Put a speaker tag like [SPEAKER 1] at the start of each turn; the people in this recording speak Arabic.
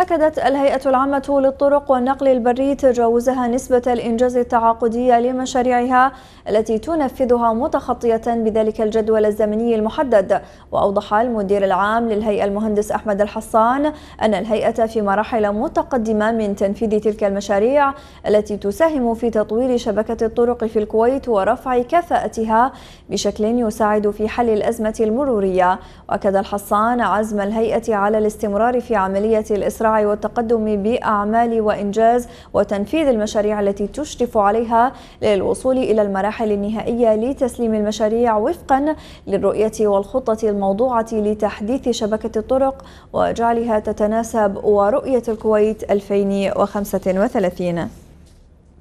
[SPEAKER 1] أكدت الهيئة العامة للطرق والنقل البري تجاوزها نسبة الإنجاز التعاقدية لمشاريعها التي تنفذها متخطية بذلك الجدول الزمني المحدد وأوضح المدير العام للهيئة المهندس أحمد الحصان أن الهيئة في مراحل متقدمة من تنفيذ تلك المشاريع التي تساهم في تطوير شبكة الطرق في الكويت ورفع كفاءتها بشكل يساعد في حل الأزمة المرورية وأكد الحصان عزم الهيئة على الاستمرار في عملية الإسراع الإسراع والتقدم بأعمال وإنجاز وتنفيذ المشاريع التي تشرف عليها للوصول إلى المراحل النهائية لتسليم المشاريع وفقا للرؤية والخطة الموضوعة لتحديث شبكة الطرق وجعلها تتناسب ورؤية الكويت 2035